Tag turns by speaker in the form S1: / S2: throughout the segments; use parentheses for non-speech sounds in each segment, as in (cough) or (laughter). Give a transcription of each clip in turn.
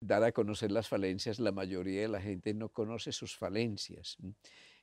S1: dar a conocer las falencias, la mayoría de la gente no conoce sus falencias.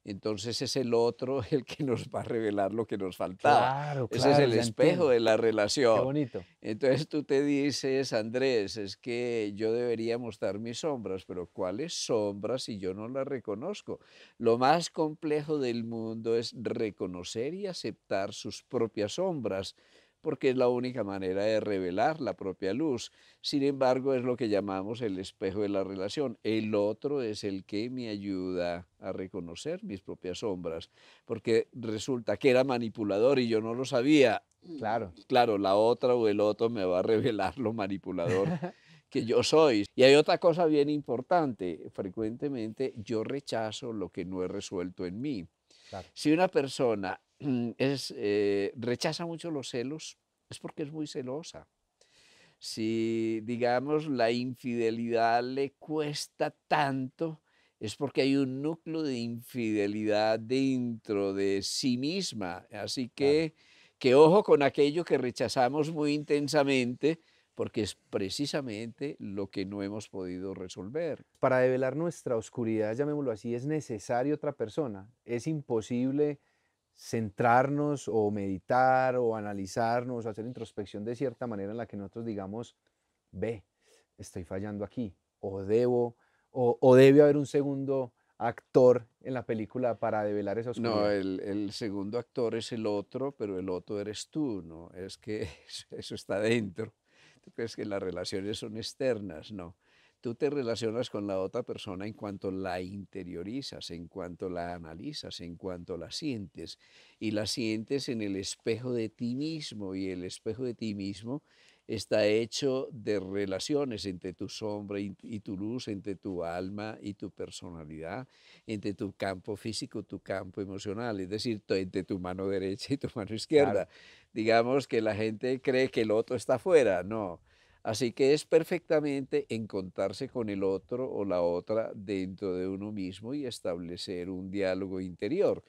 S1: Entonces es el otro (laughs) el que nos va a revelar lo que nos faltaba. Ese es el espejo de la relación. Qué bonito. Entonces tú te dices, Andrés, es que yo debería mostrar mis sombras, pero ¿cuáles sombras si yo no las reconozco? Lo más complejo del mundo es reconocer y aceptar sus propias sombras porque es la única manera de revelar la propia luz. Sin embargo, es lo que llamamos el espejo de la relación. El otro es el que me ayuda a reconocer mis propias sombras, porque resulta que era manipulador y yo no lo sabía. Claro. Claro, la otra o el otro me va a revelar lo manipulador. (laughs) que yo soy. Y hay otra cosa bien importante, frecuentemente yo rechazo lo que no he resuelto en mí. Si una persona Mm, es, eh, rechaza mucho los celos, es porque es muy celosa. Si, digamos, la infidelidad le cuesta tanto, es porque hay un núcleo de infidelidad dentro de sí misma. Así que, que ojo con aquello que rechazamos muy intensamente, porque es precisamente lo que no hemos
S2: podido resolver. Para develar nuestra oscuridad, llamémoslo así, es necesario otra persona. Es imposible centrarnos o meditar o analizarnos, o hacer introspección de cierta manera en la que nosotros digamos, ve, estoy fallando aquí, o debo, o, debe haber un segundo actor en la película para develar esa oscuridad. No,
S1: el, el, segundo actor es el otro, pero el otro eres tú, ¿no? Es que (laughs) eso está dentro. Tú crees que las relaciones son externas, ¿no? tú te relacionas con la otra persona en cuanto la interiorizas, en cuanto la analizas, en cuanto la sientes. Y la sientes en el espejo de ti mismo y el espejo de ti mismo está hecho de relaciones entre tu sombra y, tu luz, entre tu alma y tu personalidad, entre tu campo físico, tu campo emocional, es decir, entre tu mano derecha y tu mano izquierda. Digamos que la gente cree que el otro está fuera, no Así que es perfectamente encontrarse con el otro o la otra dentro de uno mismo y establecer un diálogo interior.